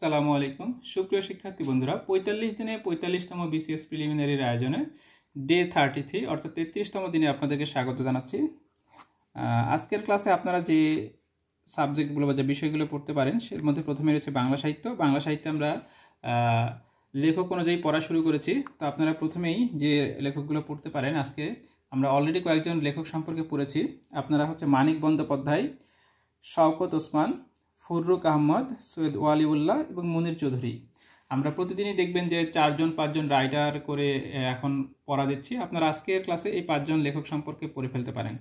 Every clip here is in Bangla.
সালামু আলাইকুম সুপ্রিয় শিক্ষার্থী বন্ধুরা পঁয়তাল্লিশ দিনে পঁয়তাল্লিশতম বিসিএস প্রিলিমিনারির আয়োজনে ডে থার্টি থ্রি অর্থাৎ তেত্রিশতম দিনে আপনাদেরকে স্বাগত জানাচ্ছি আজকের ক্লাসে আপনারা যে সাবজেক্টগুলো বা যে বিষয়গুলো পড়তে পারেন সের মধ্যে প্রথমে রয়েছে বাংলা সাহিত্য বাংলা সাহিত্যে আমরা লেখক অনুযায়ী পড়া শুরু করেছি তো আপনারা প্রথমেই যে লেখকগুলো পড়তে পারেন আজকে আমরা অলরেডি কয়েকজন লেখক সম্পর্কে পড়েছি আপনারা হচ্ছে মানিক বন্দ্যোপাধ্যায় শওকত ওসমান ফুরুক আহমদ সৈয়দ ওয়ালিউল্লাহ এবং মনির চৌধুরী আমরা প্রতিদিনই দেখবেন যে চারজন পাঁচজন রাইটার করে এখন পড়া দিচ্ছি আপনারা আজকের ক্লাসে এই পাঁচজন লেখক সম্পর্কে পড়ে ফেলতে পারেন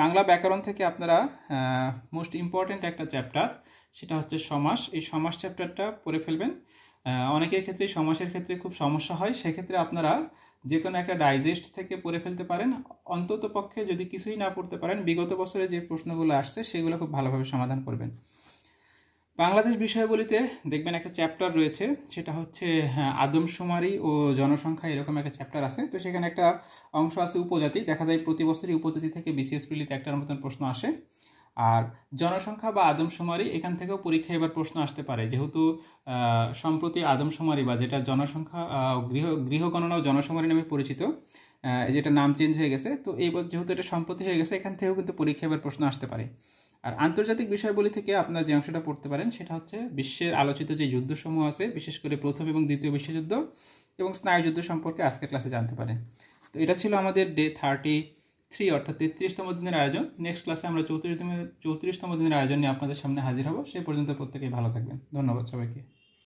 বাংলা ব্যাকরণ থেকে আপনারা মোস্ট ইম্পর্ট্যান্ট একটা চ্যাপ্টার সেটা হচ্ছে সমাস এই সমাস চ্যাপ্টারটা পড়ে ফেলবেন অনেকের ক্ষেত্রে সমাসের ক্ষেত্রে খুব সমস্যা হয় সেক্ষেত্রে আপনারা যে কোনো একটা ডাইজেস্ট থেকে পড়ে ফেলতে পারেন অন্তত পক্ষে যদি কিছুই না পড়তে পারেন বিগত বছরে যে প্রশ্নগুলো আসছে সেগুলো খুব ভালোভাবে সমাধান করবেন বাংলাদেশ বিষয়গুলিতে দেখবেন একটা চ্যাপ্টার রয়েছে সেটা হচ্ছে আদমশুমারি ও জনসংখ্যা এরকম একটা চ্যাপ্টার আছে তো সেখানে একটা অংশ আছে উপজাতি দেখা যায় প্রতি বছরই উপজাতি থেকে বিসিএস প্রিলিতে একটার মতন প্রশ্ন আসে আর জনসংখ্যা বা আদমশুমারি এখান থেকেও পরীক্ষা এবার প্রশ্ন আসতে পারে যেহেতু সম্প্রতি আদমশুমারি বা যেটা জনসংখ্যা গৃহ গৃহগণনা ও জনসুমারি নামে পরিচিত যেটা নাম চেঞ্জ হয়ে গেছে তো এই যেহেতু এটা সম্প্রতি হয়ে গেছে এখান থেকেও কিন্তু পরীক্ষা এবার প্রশ্ন আসতে পারে আর আন্তর্জাতিক বিষয়গুলি থেকে আপনার যে অংশটা পড়তে পারেন সেটা হচ্ছে বিশ্বের আলোচিত যে যুদ্ধসমূহ আছে বিশেষ করে প্রথম এবং দ্বিতীয় বিশ্বযুদ্ধ এবং স্নায়ুযুদ্ধ সম্পর্কে আজকের ক্লাসে জানতে পারেন তো এটা ছিল আমাদের ডে থার্টি থ্রি অর্থাৎ তেত্রিশতম দিনের আয়োজন নেক্সট ক্লাসে আমরা চৌত্রিশতম চৌত্রিশতম দিনের আয়োজন নিয়ে আপনাদের সামনে হাজির হব সে পর্যন্ত প্রত্যেকেই ভালো থাকবেন ধন্যবাদ সবাইকে